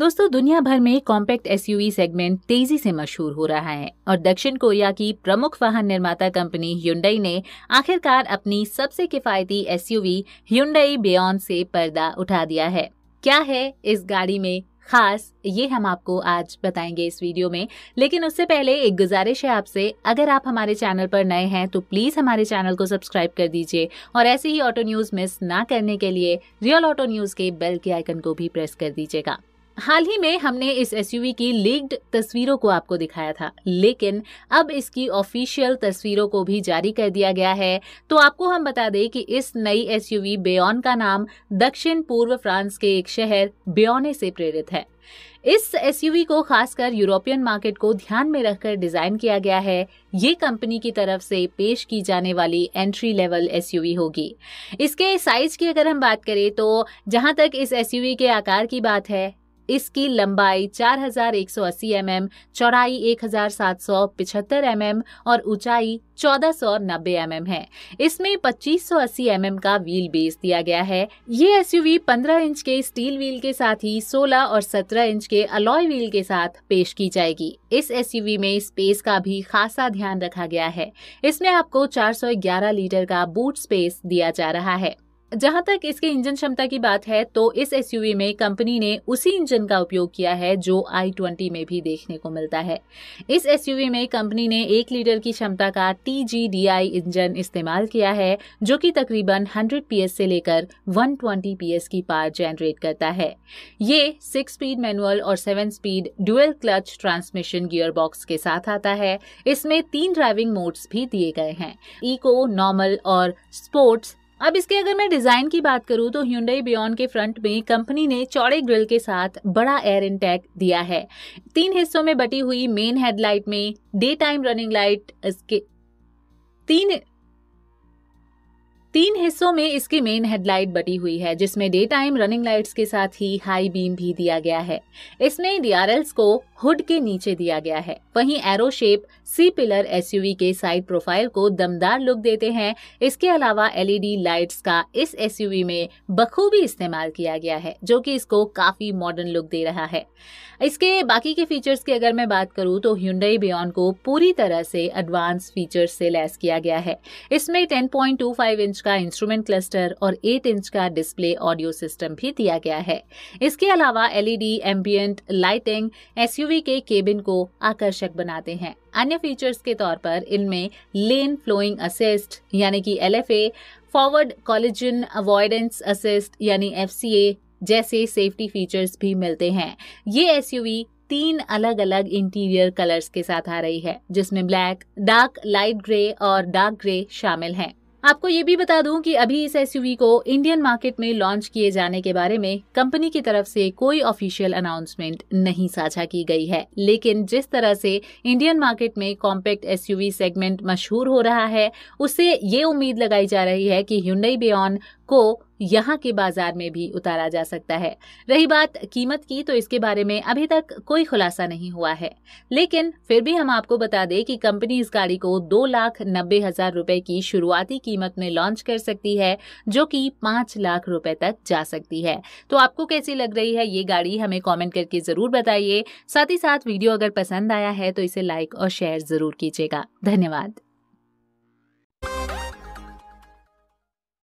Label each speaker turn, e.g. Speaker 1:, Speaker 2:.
Speaker 1: दोस्तों दुनिया भर में कॉम्पैक्ट एसयूवी सेगमेंट तेजी से मशहूर हो रहा है और दक्षिण कोरिया की प्रमुख वाहन निर्माता कंपनी ह्यूंडई ने आखिरकार अपनी सबसे किफायती एसयूवी ह्यूंडई बेयन से पर्दा उठा दिया है क्या है इस गाड़ी में खास ये हम आपको आज बताएंगे इस वीडियो में लेकिन उससे पहले एक गुजारिश है आपसे अगर आप हमारे चैनल पर नए हैं तो प्लीज़ हमारे चैनल को सब्सक्राइब कर दीजिए और ऐसे ही ऑटो न्यूज़ मिस ना करने के लिए रियल ऑटो न्यूज़ के बेल के आइकन को भी प्रेस कर दीजिएगा हाल ही में हमने इस एसयूवी की लीक्ड तस्वीरों को आपको दिखाया था लेकिन अब इसकी ऑफिशियल तस्वीरों को भी जारी कर दिया गया है तो आपको हम बता दें कि इस नई एसयूवी बेयोन का नाम दक्षिण पूर्व फ्रांस के एक शहर बेयोने से प्रेरित है इस एसयूवी को खासकर यूरोपियन मार्केट को ध्यान में रखकर डिजाइन किया गया है ये कंपनी की तरफ से पेश की जाने वाली एंट्री लेवल एसयूवी होगी इसके साइज की अगर हम बात करें तो जहां तक इस एसयूवी के आकार की बात है इसकी लंबाई 4180 mm, चौड़ाई 1775 mm और ऊंचाई 1490 mm है इसमें 2580 mm का व्हील बेस दिया गया है ये एस 15 इंच के स्टील व्हील के साथ ही 16 और 17 इंच के अलॉय व्हील के साथ पेश की जाएगी इस एस में स्पेस का भी खासा ध्यान रखा गया है इसमें आपको 411 लीटर का बूट स्पेस दिया जा रहा है जहां तक इसके इंजन क्षमता की बात है तो इस एसयूवी में कंपनी ने उसी इंजन का उपयोग किया है जो आई ट्वेंटी में भी देखने को मिलता है इस एसयूवी में कंपनी ने एक लीटर की क्षमता का T G D I engine इस्तेमाल किया है जो कि तकरीबन 100 पी से लेकर 120 पीएस की पार जनरेट करता है ये सिक्स स्पीड मैनुअल और seven speed dual clutch transmission gearbox के साथ आता है इसमें तीन ड्राइविंग मोड्स भी दिए गए हैं इको नॉर्मल और स्पोर्ट्स अब इसके अगर मैं डिजाइन की बात करूं तो ह्यूडई बियॉन के फ्रंट में कंपनी ने चौड़े ग्रिल के साथ बड़ा एयर इंटैक दिया है तीन हिस्सों में बटी हुई मेन हेडलाइट में डे टाइम रनिंग लाइट इसके तीन तीन हिस्सों में इसकी मेन हेडलाइट बटी हुई है जिसमें डे टाइम रनिंग लाइट्स के साथ ही हाई बीम भी दिया गया है इसमें डीआरएल्स को हुड के नीचे दिया गया है वहीं arrow shape C pillar SUV के साइड प्रोफाइल को दमदार लुक देते हैं इसके अलावा एलईडी लाइट्स e का इस एसयूवी में बखूबी इस्तेमाल किया गया है जो कि इसको काफी मॉडर्न लुक दे रहा है इसके बाकी के फीचर्स की अगर मैं बात करूँ तो ह्यूडई बियॉन को पूरी तरह से एडवांस फीचर्स से लैस किया गया है इसमें टेन इंच का इंस्ट्रूमेंट क्लस्टर और 8 इंच का डिस्प्ले ऑडियो सिस्टम भी दिया गया है इसके अलावा एलईडी एम्बियंट लाइटिंग एसयूवी के केबिन को आकर्षक बनाते हैं अन्य फीचर्स के तौर पर इनमें लेन फ्लोइंग असिस्ट यानी कि L forward collision avoidance assist यानी एफ जैसे सेफ्टी फीचर्स भी मिलते हैं ये एस तीन अलग अलग इंटीरियर कलर्स के साथ आ रही है जिसमें ब्लैक डार्क लाइट ग्रे और डार्क ग्रे शामिल हैं आपको ये भी बता दूं कि अभी इस एसयूवी को इंडियन मार्केट में लॉन्च किए जाने के बारे में कंपनी की तरफ से कोई ऑफिशियल अनाउंसमेंट नहीं साझा की गई है लेकिन जिस तरह से इंडियन मार्केट में कॉम्पैक्ट एसयूवी सेगमेंट मशहूर हो रहा है उससे ये उम्मीद लगाई जा रही है कि ह्यूनई बियॉन को यहाँ के बाजार में भी उतारा जा सकता है रही बात कीमत की तो इसके बारे में अभी तक कोई खुलासा नहीं हुआ है लेकिन फिर भी हम आपको बता दें कि कंपनी इस गाड़ी को दो लाख नब्बे हजार रूपए की शुरुआती कीमत में लॉन्च कर सकती है जो कि पांच लाख रूपए तक जा सकती है तो आपको कैसी लग रही है ये गाड़ी हमें कॉमेंट करके जरूर बताइए साथ ही साथ वीडियो अगर पसंद आया है तो इसे लाइक और शेयर जरूर कीजिएगा धन्यवाद